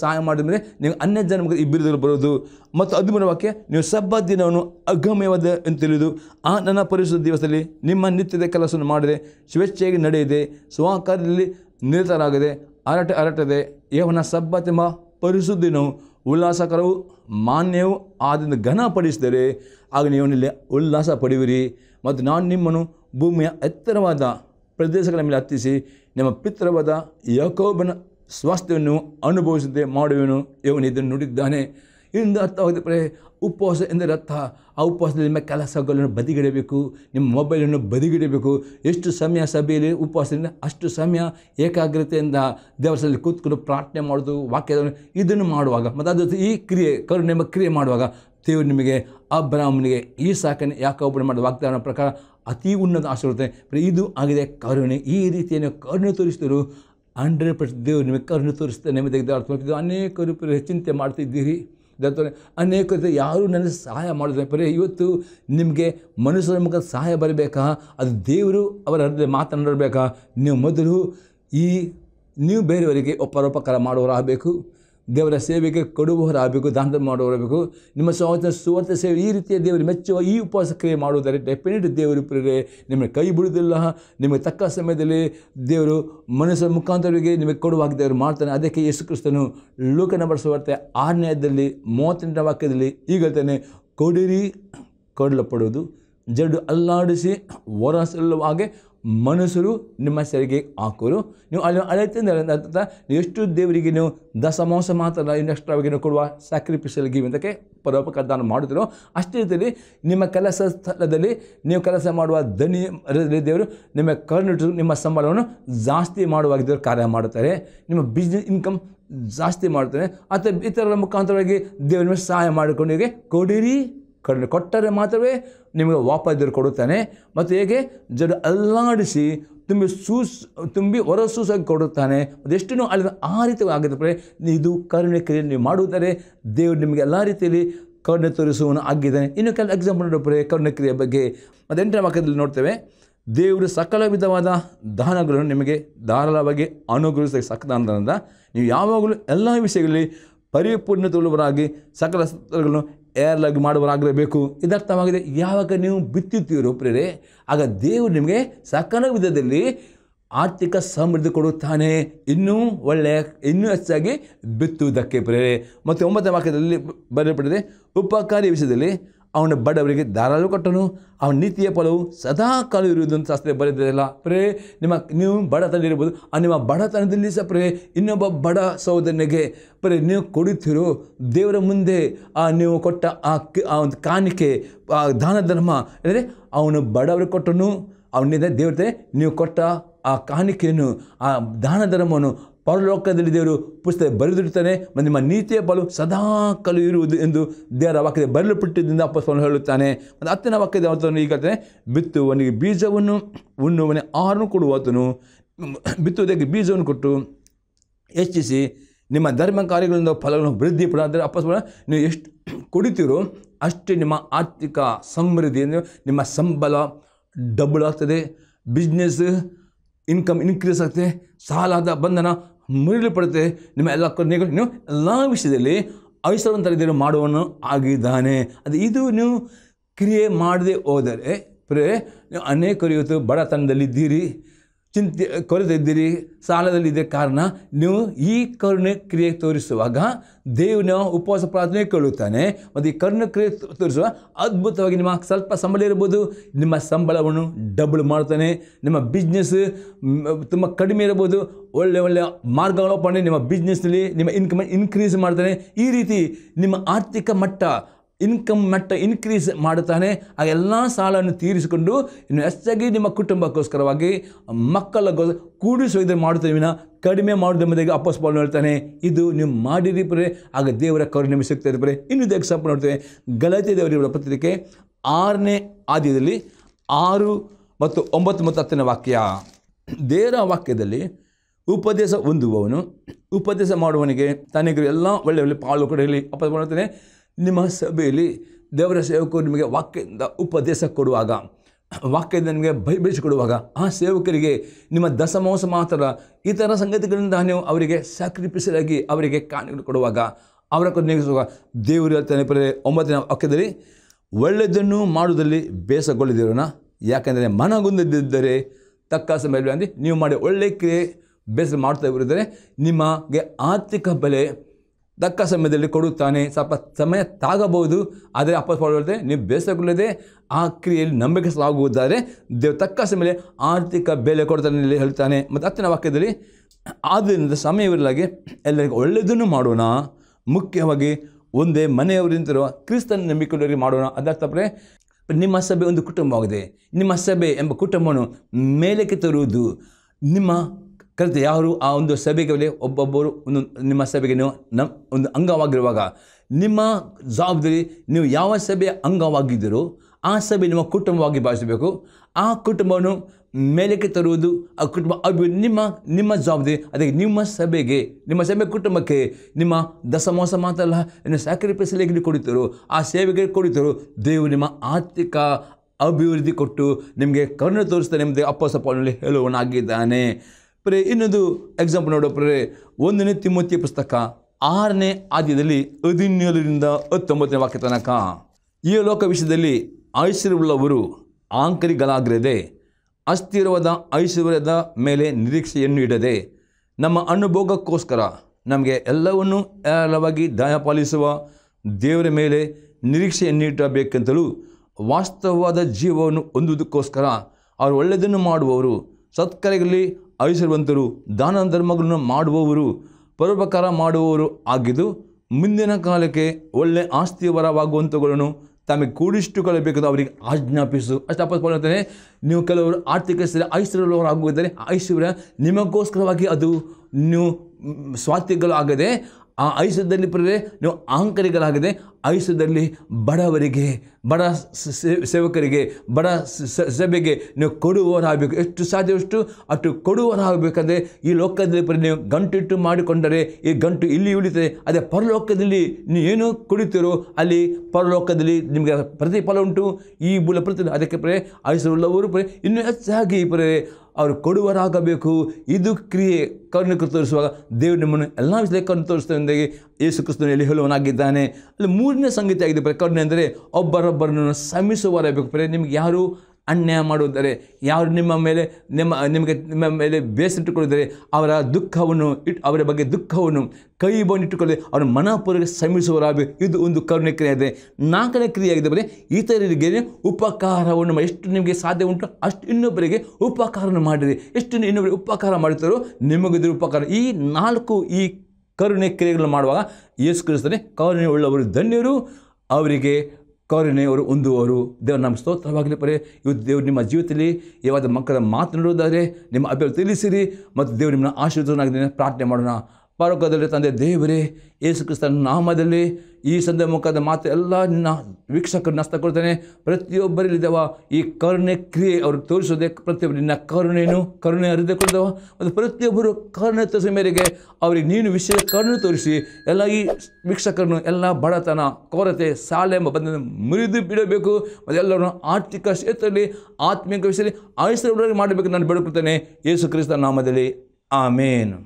ಸಹಾಯ ಮಾಡಿದ ಮೇಲೆ ನೀವು ಅನ್ಯ ಜನ್ಮ ಈ ಬರೋದು ಮತ್ತು ಅದ್ಭುತ ವಾಕ್ಯ ನೀವು ಸಬ್ಬ ದಿನವನ್ನು ಅಗಮ್ಯವಾದ ಎಂದು ತಿಳಿದು ಆ ನನ್ನ ಪರಿಶುದ್ಧ ದಿವಸದಲ್ಲಿ ನಿಮ್ಮ ನಿತ್ಯದ ಕೆಲಸವನ್ನು ಮಾಡಿದೆ ಸ್ವೇಚ್ಛೆಯಾಗಿ ನಡೆಯಿದೆ ಸ್ವಾಕಾರದಲ್ಲಿ ನಿರತರಾಗದೆ ಹರಟೆ ಆರಟದೆ ಯವನ ಸಬ್ಬ ತಿಮ್ಮ ಪರಿಶುದ್ಧ ದಿನವು ಉಲ್ಲಾಸಕರವು ಮಾನ್ಯವು ಆದ್ದರಿಂದ ಘನಪಡಿಸಿದರೆ ಆಗ ನೀವು ಇಲ್ಲಿ ಉಲ್ಲಾಸ ಪಡೆಯುವಿರಿ ಮತ್ತು ನಾನು ನಿಮ್ಮನ್ನು ಭೂಮಿಯ ಎತ್ತರವಾದ ಪ್ರದೇಶಗಳ ಮೇಲೆ ಹತ್ತಿಸಿ ನಿಮ್ಮ ಪಿತೃವಾದ ಯಕೋಬನ ಸ್ವಾಸ್ಥ್ಯವನ್ನು ಅನುಭವಿಸದೆ ಮಾಡುವೆನು ಇವನು ಇದನ್ನು ನುಡಿದ್ದಾನೆ ಇಂದ ಅರ್ಥ ಪ್ರೇ ಉಪವಾಸ ಎಂದರೆ ಅರ್ಥ ಆ ಉಪವಾಸದಲ್ಲಿ ನಿಮ್ಮ ಕೆಲಸಗಳನ್ನು ಬದಿಗಿಡಬೇಕು ನಿಮ್ಮ ಮೊಬೈಲನ್ನು ಬದಿಗಿಡಬೇಕು ಎಷ್ಟು ಸಮಯ ಸಭೆಯಲ್ಲಿ ಉಪವಾಸದಿಂದ ಅಷ್ಟು ಸಮಯ ಏಕಾಗ್ರತೆಯಿಂದ ದೇವಸ್ಥಾನದಲ್ಲಿ ಕೂತ್ಕೊಂಡು ಪ್ರಾರ್ಥನೆ ಮಾಡೋದು ವಾಕ್ಯ ಇದನ್ನು ಮಾಡುವಾಗ ಮತ್ತು ಅದ್ರ ಜೊತೆ ಈ ಕ್ರಿಯೆ ಕರುಣೆ ನಿಮ್ಮ ಕ್ರಿಯೆ ಮಾಡುವಾಗ ದೇವರು ನಿಮಗೆ ಅಬ್ರಾಹ್ಮನಿಗೆ ಈ ಸಾಕನೆ ಯಾಕೊಬ್ಬರು ಮಾಡಿದ ವಾಗ್ದಾನ ಪ್ರಕಾರ ಅತಿ ಉನ್ನತ ಬರೀ ಇದು ಆಗಿದೆ ಕರುಣೆ ಈ ರೀತಿಯನ್ನು ಕರುಣೆ ತೋರಿಸಿದರು ಹಂಡ್ರೆಡ್ ಪರ್ಸೆಂಟ್ ದೇವರು ನಿಮಗೆ ಕರುಣೆ ತೋರಿಸ್ತಾರೆ ನಿಮಗೆ ತೆಗೆದು ಅರ್ಥ ಅನೇಕರು ಚಿಂತೆ ಮಾಡ್ತಿದ್ದೀರಿ ಅನೇಕ ಅನೇಕತೆ ಯಾರೂ ನನಗೆ ಸಹಾಯ ಮಾಡಿದ್ರೆ ಬರೀ ಇವತ್ತು ನಿಮಗೆ ಮನುಷ್ಯರ ಮುಖ ಸಹಾಯ ಬರಬೇಕಾ ಅದು ದೇವರು ಅವರ ಮಾತನಾಡಬೇಕಾ ನೀವು ಮೊದಲು ಈ ನೀವು ಬೇರೆಯವರಿಗೆ ಒಪ್ಪರೋಪಕಾರ ಮಾಡುವವರಾಗಬೇಕು ದೇವರ ಸೇವೆಗೆ ಕೊಡುವವರಾಗಬೇಕು ದಾನ ಮಾಡುವವರಾಗಬೇಕು ನಿಮ್ಮ ಸಹೋದರ ಸುವರ್ಥ ಸೇವೆ ಈ ರೀತಿಯ ದೇವರು ಮೆಚ್ಚುವ ಈ ಉಪವಾಸ ಕ್ರಿಯೆ ಮಾಡುವುದರ ಡೆಫಿನೆಟ್ ದೇವರು ಪ್ರೇರೆ ನಿಮಗೆ ಕೈ ಬಿಡುವುದಿಲ್ಲ ನಿಮಗೆ ತಕ್ಕ ಸಮಯದಲ್ಲಿ ದೇವರು ಮನಸ್ಸಿನ ಮುಖಾಂತರಿಗೆ ನಿಮಗೆ ಕೊಡುವಾಗ ದೇವರು ಮಾಡ್ತಾನೆ ಅದಕ್ಕೆ ಯೇಸು ಕ್ರಿಸ್ತನು ಲೋಕನ ಸುವಾರ್ತೆ ಆರನೇದಲ್ಲಿ ಮೂವತ್ತೆಂಟನೇ ವಾಕ್ಯದಲ್ಲಿ ಈಗ ಹೇಳ್ತಾನೆ ಕೊಡಿರಿ ಕೊಡಲಪಡುವುದು ಜಡು ಅಲ್ಲಾಡಿಸಿ ಹೊರಸಲ್ಲುವಾಗೆ ಮನುಷ್ಯರು ನಿಮ್ಮ ಸೆರೆಗೆ ಹಾಕೋರು ನೀವು ಅಲ್ಲಿ ಅಳತಿಂದರೆ ನೀವು ಎಷ್ಟು ದೇವರಿಗೆ ನೀವು ದಸಮಾಂಸ ಮಾತ್ರ ಇನ್ನು ಎಕ್ಸ್ಟ್ರಾವಾಗಿ ನೀವು ಕೊಡುವ ಸ್ಯಾಕ್ರಿಫಿಷಲ್ ಗಿವ್ ಅಂತಕ್ಕೆ ಪರೋಪಕಾರ ದಾನ ಮಾಡುತ್ತಿರೋ ಅಷ್ಟೇ ರೀತಿಯಲ್ಲಿ ನಿಮ್ಮ ಕೆಲಸ ಸ್ಥಳದಲ್ಲಿ ನೀವು ಕೆಲಸ ಮಾಡುವ ದನಿ ದೇವರು ನಿಮ್ಮ ಕರ್ನಾಟಕ ನಿಮ್ಮ ಸಂಬಳವನ್ನು ಜಾಸ್ತಿ ಮಾಡುವಾಗ ದೇವರು ಕಾರ್ಯ ಮಾಡುತ್ತಾರೆ ನಿಮ್ಮ ಬಿಸ್ನೆಸ್ ಇನ್ಕಮ್ ಜಾಸ್ತಿ ಮಾಡ್ತಾರೆ ಅಥವಾ ಇತರರ ಮುಖಾಂತರವಾಗಿ ದೇವರ ಸಹಾಯ ಮಾಡಿಕೊಂಡಿಗೆ ಕೊಡಿರಿ ಕಡ ಕೊಟ್ಟರೆ ಮಾತ್ರವೇ ನಿಮಗೆ ವಾಪದಿರು ಕೊಡುತ್ತಾನೆ ಮತ್ತು ಹೇಗೆ ಜಡ ಅಲ್ಲಾಡಿಸಿ ತುಂಬಿ ಸೂಸ್ ತುಂಬಿ ಹೊರಸೂಸಾಗಿ ಕೊಡುತ್ತಾನೆ ಅದು ಎಷ್ಟು ಅಲ್ಲಿ ಆ ರೀತಿ ಆಗುತ್ತೆ ಇದು ಕರುಣೆ ಕ್ರಿಯೆ ನೀವು ಮಾಡುತ್ತಾರೆ ದೇವರು ನಿಮಗೆ ಎಲ್ಲ ರೀತಿಯಲ್ಲಿ ಕರುಣೆ ತೋರಿಸುವನು ಆಗಿದ್ದಾನೆ ಇನ್ನು ಕೆಲವು ಎಕ್ಸಾಂಪಲ್ ನೋಡೋಪ್ರೆ ಕರುಣೆ ಕ್ರಿಯೆ ಬಗ್ಗೆ ಮತ್ತು ಎಂಟನೇ ವಾಕ್ಯದಲ್ಲಿ ನೋಡ್ತೇವೆ ದೇವರು ಸಕಲ ವಿಧವಾದ ದಾನಗಳನ್ನು ನಿಮಗೆ ಧಾರಾಳವಾಗಿ ಅನುಗ್ರಹಿಸ ಸಕದಾನದಿಂದ ನೀವು ಯಾವಾಗಲೂ ಎಲ್ಲ ವಿಷಯಗಳಲ್ಲಿ ಉಳ್ಳವರಾಗಿ ಸಕಲ ಸ್ತರಗಳನ್ನು ಏರ್ಲಾಗಿ ಮಾಡುವರಾಗಿರಬೇಕು ಇದರ್ಥವಾಗಿದೆ ಯಾವಾಗ ನೀವು ಬಿತ್ತುತ್ತೀರೋ ಪ್ರೇರೆ ಆಗ ದೇವರು ನಿಮಗೆ ಸಕಲ ವಿಧದಲ್ಲಿ ಆರ್ಥಿಕ ಸಮೃದ್ಧಿ ಕೊಡುತ್ತಾನೆ ಇನ್ನೂ ಒಳ್ಳೆಯ ಇನ್ನೂ ಹೆಚ್ಚಾಗಿ ಬಿತ್ತುವುದಕ್ಕೆ ಪ್ರೇರೆ ಮತ್ತು ಒಂಬತ್ತನೇ ವಾಕ್ಯದಲ್ಲಿ ಬರೆಯಲ್ಪಟ್ಟಿದೆ ಉಪಕಾರಿ ವಿಷಯದಲ್ಲಿ ಅವನ ಬಡವರಿಗೆ ದಾರಾಲು ಕೊಟ್ಟನು ಅವನ ನೀತಿಯ ಫಲವು ಸದಾ ಕಾಲ ಇರುವುದು ಅಂತ ಶಾಸ್ತ್ರ ಬರೆದಿರಲ್ಲ ಪ್ರೇ ನಿಮ್ಮ ನೀವು ಬಡತನ ಇರ್ಬೋದು ಆ ನಿಮ್ಮ ಬಡತನದಲ್ಲಿ ಸಹ ಪ್ರೇ ಇನ್ನೊಬ್ಬ ಬಡ ಸಹೋದರನಿಗೆ ಪ್ರೇ ನೀವು ಕೊಡುತ್ತಿರೋ ದೇವರ ಮುಂದೆ ಆ ನೀವು ಕೊಟ್ಟ ಆ ಆ ಒಂದು ಕಾಣಿಕೆ ಆ ದಾನ ಧರ್ಮ ಅಂದರೆ ಅವನು ಬಡವರಿಗೆ ಕೊಟ್ಟನು ಅವನಿಂದ ದೇವ್ರತೆ ನೀವು ಕೊಟ್ಟ ಆ ಕಾಣಿಕೆಯನ್ನು ಆ ದಾನ ಧರ್ಮವನ್ನು ಪರಲೋಕದಲ್ಲಿ ದೇವರು ಪುಸ್ತಕ ಮತ್ತು ನಿಮ್ಮ ನೀತಿಯ ಬಲು ಸದಾ ಕಲು ಇರುವುದು ಎಂದು ದೇವರ ವಾಕ್ಯದ ಪುಟ್ಟಿದ್ದರಿಂದ ಪುಸ್ತಕವನ್ನು ಹೇಳುತ್ತಾನೆ ಮತ್ತು ಅತ್ತಿನ ವಾಕ್ಯದ ಆತನು ಈಗ ಬಿತ್ತುವನಿಗೆ ಬೀಜವನ್ನು ಉಣ್ಣುವನೆ ಆಹಾರನು ಆತನು ಬಿತ್ತುವುದಕ್ಕೆ ಬೀಜವನ್ನು ಕೊಟ್ಟು ಹೆಚ್ಚಿಸಿ ನಿಮ್ಮ ಧರ್ಮ ಕಾರ್ಯಗಳಿಂದ ಫಲಗಳನ್ನು ವೃದ್ಧಿ ಪಡ ಅಂದರೆ ನೀವು ಎಷ್ಟು ಕುಡಿತೀರೋ ಅಷ್ಟೇ ನಿಮ್ಮ ಆರ್ಥಿಕ ಸಮೃದ್ಧಿಯನ್ನು ನಿಮ್ಮ ಸಂಬಳ ಡಬಲ್ ಆಗ್ತದೆ ಬಿಸ್ನೆಸ್ ಇನ್ಕಮ್ ಇನ್ಕ್ರೀಸ್ ಆಗ್ತದೆ ಸಾಲದ ಬಂಧನ ಮುರಳಿ ಪಡುತ್ತೆ ನಿಮ್ಮ ಎಲ್ಲ ನೀವು ಎಲ್ಲ ವಿಷಯದಲ್ಲಿ ಐಶ್ವರ್ಯವಂತರಿದ್ದರೆ ಮಾಡುವನು ಆಗಿದ್ದಾನೆ ಅದು ಇದು ನೀವು ಕ್ರಿಯೆ ಮಾಡದೆ ಹೋದರೆ ಪ್ರೇ ನೀವು ಬಡತನದಲ್ಲಿ ಬಡತನದಲ್ಲಿದ್ದೀರಿ ಚಿಂತೆ ಕೊರದಿದ್ದೀರಿ ಸಾಲದಲ್ಲಿದ್ದ ಕಾರಣ ನೀವು ಈ ಕರುಣೆ ಕ್ರಿಯೆ ತೋರಿಸುವಾಗ ದೇವನ ಉಪವಾಸ ಪ್ರಾರ್ಥನೆ ಕೇಳುತ್ತಾನೆ ಮತ್ತು ಈ ಕರುಣೆ ಕ್ರಿಯೆ ತೋರಿಸುವ ಅದ್ಭುತವಾಗಿ ನಿಮ್ಮ ಸ್ವಲ್ಪ ಸಂಬಳ ಇರ್ಬೋದು ನಿಮ್ಮ ಸಂಬಳವನ್ನು ಡಬಲ್ ಮಾಡ್ತಾನೆ ನಿಮ್ಮ ಬಿಸ್ನೆಸ್ ತುಂಬ ಕಡಿಮೆ ಇರ್ಬೋದು ಒಳ್ಳೆ ಒಳ್ಳೆಯ ಮಾರ್ಗಗಳ ಓಪನ್ ನಿಮ್ಮ ಬಿಸ್ನೆಸ್ನಲ್ಲಿ ನಿಮ್ಮ ಇನ್ಕಮ್ ಇನ್ಕ್ರೀಸ್ ಮಾಡ್ತಾನೆ ಈ ರೀತಿ ನಿಮ್ಮ ಆರ್ಥಿಕ ಮಟ್ಟ ಇನ್ಕಮ್ ಮಟ್ಟ ಇನ್ಕ್ರೀಸ್ ಮಾಡುತ್ತಾನೆ ಆ ಎಲ್ಲ ಸಾಲವನ್ನು ತೀರಿಸಿಕೊಂಡು ಇನ್ನು ಹೆಚ್ಚಾಗಿ ನಿಮ್ಮ ಕುಟುಂಬಕ್ಕೋಸ್ಕರವಾಗಿ ಮಕ್ಕಳ ಕೂಡಿಸುವುದನ್ನು ಮಾಡುತ್ತೆ ವಿನ ಕಡಿಮೆ ಮಾಡೋದೆಂಬುದಾಗಿ ಅಪ್ಪಸ್ ಪಾಲ್ ಹೇಳ್ತಾನೆ ಇದು ನೀವು ಮಾಡಿರಿ ಪರೇ ಆಗ ದೇವರ ಕರು ನಿಮಗೆ ಸಿಗ್ತಾ ಇದೆ ಪರೇ ಇನ್ನೊಂದು ಎಕ್ಸಾಂಪಲ್ ನೋಡ್ತೇವೆ ಗಲತೆಯ ದೇವರ ಪತ್ರಿಕೆ ಆರನೇ ಆದ್ಯದಲ್ಲಿ ಆರು ಮತ್ತು ಒಂಬತ್ತು ಮತ್ತು ಹತ್ತನೇ ವಾಕ್ಯ ದೇವರ ವಾಕ್ಯದಲ್ಲಿ ಉಪದೇಶ ಹೊಂದುವವನು ಉಪದೇಶ ಮಾಡುವವನಿಗೆ ತನಗೂ ಎಲ್ಲ ಒಳ್ಳೆಯ ಒಳ್ಳೆ ಪಾಲು ಕೂಡ ಹೇಳಿ ಮಾಡ್ತಾನೆ ನಿಮ್ಮ ಸಭೆಯಲ್ಲಿ ದೇವರ ಸೇವಕರು ನಿಮಗೆ ವಾಕ್ಯದಿಂದ ಉಪದೇಶ ಕೊಡುವಾಗ ವಾಕ್ಯದಿಂದ ನಿಮಗೆ ಬೈಬಿಡಿಸಿಕೊಡುವಾಗ ಆ ಸೇವಕರಿಗೆ ನಿಮ್ಮ ದಸಮೋಸ ಮಾತ್ರ ಈ ಥರ ಸಂಗತಿಗಳಿಂದ ನೀವು ಅವರಿಗೆ ಸ್ಯಾಕ್ರಿಫಿಸಲಾಗಿ ಅವರಿಗೆ ಕಾಣಿಕೆ ಕೊಡುವಾಗ ಅವರ ಕೊನೆಗೆ ದೇವರು ಹೇಳ್ತಾನೆ ಒಂಬತ್ತನೇ ವಾಕ್ಯದಲ್ಲಿ ಒಳ್ಳೆಯದನ್ನು ಮಾಡುವುದರಲ್ಲಿ ಬೇಸಗೊಳ್ಳದಿರೋಣ ಯಾಕೆಂದರೆ ಮನಗೊಂದದಿದ್ದರೆ ತಕ್ಕ ಸಮಯದಲ್ಲಿ ಅಂದರೆ ನೀವು ಮಾಡಿ ಒಳ್ಳೆಯ ಕ್ರಿಯೆ ಬೇಸರ ಮಾಡ್ತಾ ಇರೋದರೆ ನಿಮಗೆ ಆರ್ಥಿಕ ಬೆಲೆ ತಕ್ಕ ಸಮಯದಲ್ಲಿ ಕೊಡುತ್ತಾನೆ ಸ್ವಲ್ಪ ಸಮಯ ತಾಗಬಹುದು ಆದರೆ ಅಪ್ಪ ಮಾಡುವಂತೆ ನೀವು ಬೇಸರಗೊಳ್ಳದೆ ಆ ಕ್ರಿಯೆಯಲ್ಲಿ ನಂಬಿಕೆ ಸಾಗುವುದಾದರೆ ದೇವ್ ತಕ್ಕ ಸಮಯದಲ್ಲಿ ಆರ್ಥಿಕ ಬೆಲೆ ಕೊಡ್ತಾನೆ ಹೇಳ್ತಾನೆ ಮತ್ತು ಹತ್ತಿನ ವಾಕ್ಯದಲ್ಲಿ ಆದ್ದರಿಂದ ಸಮಯವಿರಲಾಗಿ ಎಲ್ಲರಿಗೂ ಒಳ್ಳೆಯದನ್ನು ಮಾಡೋಣ ಮುಖ್ಯವಾಗಿ ಒಂದೇ ಮನೆಯವರಿಂದಿರುವ ಕ್ರಿಸ್ತನ ನಂಬಿಕೊಂಡವರಿಗೆ ಮಾಡೋಣ ತಪ್ಪರೆ ನಿಮ್ಮ ಸಭೆ ಒಂದು ಕುಟುಂಬವಾಗಿದೆ ನಿಮ್ಮ ಸಭೆ ಎಂಬ ಕುಟುಂಬವನ್ನು ಮೇಲಕ್ಕೆ ತರುವುದು ನಿಮ್ಮ ಕಲಿತು ಯಾರು ಆ ಒಂದು ಸಭೆಗೆ ಒಬ್ಬೊಬ್ಬರು ಒಂದು ನಿಮ್ಮ ಸಭೆಗೆ ನೀವು ನಮ್ಮ ಒಂದು ಅಂಗವಾಗಿರುವಾಗ ನಿಮ್ಮ ಜವಾಬ್ದಾರಿ ನೀವು ಯಾವ ಸಭೆಯ ಅಂಗವಾಗಿದ್ದರೂ ಆ ಸಭೆ ನಿಮ್ಮ ಕುಟುಂಬವಾಗಿ ಭಾವಿಸಬೇಕು ಆ ಕುಟುಂಬವನ್ನು ಮೇಲಕ್ಕೆ ತರುವುದು ಆ ಕುಟುಂಬ ಅಭಿ ನಿಮ್ಮ ನಿಮ್ಮ ಜವಾಬ್ದಾರಿ ಅದಕ್ಕೆ ನಿಮ್ಮ ಸಭೆಗೆ ನಿಮ್ಮ ಸಭೆ ಕುಟುಂಬಕ್ಕೆ ನಿಮ್ಮ ದಸಮೋಸ ಮಾತಲ್ಲ ಇನ್ನು ಸ್ಯಾಕ್ರಿಫೈಸ್ ಲೇಖನಿ ಕೊಡಿತರು ಆ ಸೇವೆಗೆ ಕೊಡಿತರು ದೇವರು ನಿಮ್ಮ ಆರ್ಥಿಕ ಅಭಿವೃದ್ಧಿ ಕೊಟ್ಟು ನಿಮಗೆ ಕರುಣೆ ತೋರಿಸ್ತಾನೆ ನಿಮ್ಮದು ಅಪ್ಪ ಸಪ್ಪನಲ್ಲಿ ಹೇಳುವನಾಗಿದ್ದಾನೆ ಪ್ರೇ ಇನ್ನೊಂದು ಎಕ್ಸಾಂಪಲ್ ಪ್ರೇ ಒಂದನೇ ತಿಮ್ಮತಿಯ ಪುಸ್ತಕ ಆರನೇ ಆದ್ಯದಲ್ಲಿ ಹದಿನೇಳರಿಂದ ಹತ್ತೊಂಬತ್ತನೇ ವಾಕ್ಯ ತನಕ ಈ ಲೋಕ ವಿಷಯದಲ್ಲಿ ಐಶ್ವರ್ಯವುಳ್ಳವರು ಆಂಕರಿಗಳಾಗಿರದೆ ಅಸ್ಥಿರವಾದ ಐಶ್ವರ್ಯದ ಮೇಲೆ ನಿರೀಕ್ಷೆಯನ್ನು ಇಡದೆ ನಮ್ಮ ಅನುಭೋಗಕ್ಕೋಸ್ಕರ ನಮಗೆ ಎಲ್ಲವನ್ನೂ ಹೇರಳವಾಗಿ ದಯಪಾಲಿಸುವ ದೇವರ ಮೇಲೆ ನಿರೀಕ್ಷೆಯನ್ನಿಟ್ಟಬೇಕೆಂತಲೂ ವಾಸ್ತವವಾದ ಜೀವವನ್ನು ಹೊಂದುವುದಕ್ಕೋಸ್ಕರ ಅವರು ಒಳ್ಳೆಯದನ್ನು ಮಾಡುವವರು ಸತ್ಕರೆಗಳಲ್ಲಿ ಐಶ್ವರ್ಯವಂತರು ದಾನ ಧರ್ಮಗಳನ್ನು ಮಾಡುವವರು ಪರೋಪಕಾರ ಮಾಡುವವರು ಆಗಿದ್ದು ಮುಂದಿನ ಕಾಲಕ್ಕೆ ಒಳ್ಳೆ ಆಸ್ತಿ ವರವಾಗುವಂಥವುಗಳನ್ನು ತಮಗೆ ಕೂಡಿಷ್ಟುಕೊಳ್ಳಬೇಕೆಂದು ಅವರಿಗೆ ಆಜ್ಞಾಪಿಸು ಅಷ್ಟು ನೀವು ಕೆಲವರು ಆರ್ಥಿಕ ಸ್ಥಿರ ಆಗುವುದರೆ ಐಶ್ವರ್ಯ ನಿಮಗೋಸ್ಕರವಾಗಿ ಅದು ನೀವು ಸ್ವಾತಿಗಳು ಆಗದೆ ಆ ಐಸದಲ್ಲಿ ಪ್ರೇ ನೀವು ಅಹಂಕರಿಗಳಾಗದೆ ಐಸದಲ್ಲಿ ಬಡವರಿಗೆ ಬಡ ಸೇವಕರಿಗೆ ಬಡ ಸಭೆಗೆ ನೀವು ಕೊಡುವವರಾಗಬೇಕು ಎಷ್ಟು ಸಾಧ್ಯವಷ್ಟು ಅಷ್ಟು ಕೊಡುವವರಾಗಬೇಕಂದ್ರೆ ಈ ಲೋಕದಲ್ಲಿ ಪರಿ ನೀವು ಗಂಟಿಟ್ಟು ಮಾಡಿಕೊಂಡರೆ ಈ ಗಂಟು ಇಲ್ಲಿ ಉಳಿತದೆ ಅದೇ ಪರಲೋಕದಲ್ಲಿ ನೀವು ಏನು ಕುಡಿತೀರೋ ಅಲ್ಲಿ ಪರಲೋಕದಲ್ಲಿ ನಿಮಗೆ ಪ್ರತಿಫಲ ಉಂಟು ಈ ಮೂಲ ಪ್ರತಿ ಅದಕ್ಕೆ ಪ್ರೇ ಆಯುಷವುಳ್ಳವರು ಪ್ರೇ ಇನ್ನೂ ಹೆಚ್ಚಾಗಿ ಪ್ರೇ ಅವರು ಕೊಡುವರಾಗಬೇಕು ಇದು ಕ್ರಿಯೆ ಕರ್ಣಕ್ಕೆ ತೋರಿಸುವಾಗ ದೇವರು ನಿಮ್ಮನ್ನು ಎಲ್ಲ ವಿಷಯದಲ್ಲಿ ಕರ್ಣ ತೋರಿಸ್ತಾರೆ ಯೇಸು ಕ್ರಿಸ್ತನ ಎಲ್ಲಿ ಹೇಳುವನಾಗಿದ್ದಾನೆ ಅಲ್ಲಿ ಮೂರನೇ ಸಂಗೀತ ಆಗಿದೆ ಕರುಣೆ ಅಂದರೆ ಒಬ್ಬರೊಬ್ಬರನ್ನು ಶ್ರಮಿಸುವರಬೇಕು ಪ್ರೇ ನಿಮ್ಗೆ ಯಾರು ಅನ್ಯಾಯ ಮಾಡುವುದರೆ ಯಾರು ನಿಮ್ಮ ಮೇಲೆ ನಿಮ್ಮ ನಿಮಗೆ ನಿಮ್ಮ ಮೇಲೆ ಬೇಸರಿಟ್ಟುಕೊಳ್ಳುತ್ತಾರೆ ಅವರ ದುಃಖವನ್ನು ಇಟ್ಟು ಅವರ ಬಗ್ಗೆ ದುಃಖವನ್ನು ಕೈ ಬಂದಿಟ್ಟುಕೊಳ್ಳಿ ಅವರ ಮನಃಪೂರ್ವಕ ಶ್ರಮಿಸುವರಾಗಿ ಇದು ಒಂದು ಕರುಣೆ ಇದೆ ನಾಲ್ಕನೇ ಕ್ರಿಯೆ ಆಗಿದೆ ಬರೀ ಇತರರಿಗೆ ಉಪಕಾರವನ್ನು ಎಷ್ಟು ನಿಮಗೆ ಸಾಧ್ಯ ಉಂಟು ಅಷ್ಟು ಇನ್ನೊಬ್ಬರಿಗೆ ಉಪಕಾರವನ್ನು ಮಾಡಿರಿ ಎಷ್ಟು ಇನ್ನೊಬ್ಬರಿಗೆ ಉಪಕಾರ ಮಾಡುತ್ತಾರೋ ನಿಮಗಿದ್ರೆ ಉಪಕಾರ ಈ ನಾಲ್ಕು ಈ ಕರುಣೆ ಕ್ರಿಯೆಗಳನ್ನು ಮಾಡುವಾಗ ಯೇಸು ಕರುಣೆ ಉಳ್ಳವರು ಧನ್ಯರು ಅವರಿಗೆ ಅವರು ಅವರು ದೇವರ ನಮ್ಮ ಸ್ತೋತ್ರವಾಗಲಿ ಪರೇ ಇವತ್ತು ದೇವರು ನಿಮ್ಮ ಜೀವಿತದಲ್ಲಿ ಯಾವಾದ ಮಕ್ಕಳ ಮಾತನಾಡುವುದಾದರೆ ನಿಮ್ಮ ಅಭಿವೃದ್ಧಿ ತಿಳಿಸಿರಿ ಮತ್ತು ದೇವರು ನಿಮ್ಮನ್ನು ಆಶೀರ್ವಾದನಾಗಿದ್ದೇನೆ ಪ್ರಾರ್ಥನೆ ಮಾಡೋಣ ಪರಲೋಕದಲ್ಲಿ ತಂದೆ ದೇವರೇ ಯೇಸು ಕ್ರಿಸ್ತನ ನಾಮದಲ್ಲಿ ಈ ಸಂದೆ ಮುಖದ ಮಾತು ಎಲ್ಲ ನಿನ್ನ ವೀಕ್ಷಕರನ್ನ ಪ್ರತಿಯೊಬ್ಬರಲ್ಲಿ ದೇವ ಈ ಕರುಣೆ ಕ್ರಿಯೆ ಅವ್ರಿಗೆ ತೋರಿಸೋದೆ ಪ್ರತಿಯೊಬ್ಬರು ನಿನ್ನ ಕರುಣೆಯನ್ನು ಕರುಣೆ ಕೊಡ್ದವ ಮತ್ತು ಪ್ರತಿಯೊಬ್ಬರು ಕರುಣೆ ತೋರಿಸಿದ ಮೇರೆಗೆ ಅವ್ರಿಗೆ ನೀನು ವಿಷಯ ಕರುಣೆ ತೋರಿಸಿ ಎಲ್ಲ ಈ ವೀಕ್ಷಕರನ್ನು ಎಲ್ಲ ಬಡತನ ಕೊರತೆ ಶಾಲೆ ಎಂಬ ಬಂಧನ ಮುರಿದು ಬಿಡಬೇಕು ಮತ್ತು ಎಲ್ಲರನ್ನು ಆರ್ಥಿಕ ಕ್ಷೇತ್ರದಲ್ಲಿ ಆತ್ಮಿಕ ವಿಷಯದಲ್ಲಿ ಆಯುಷ್ಯ ಮಾಡಬೇಕು ನಾನು ಬೇಡ್ಕೊಳ್ತೇನೆ ಯೇಸು ಕ್ರಿಸ್ತ ನಾಮದಲ್ಲಿ ಆಮೇನು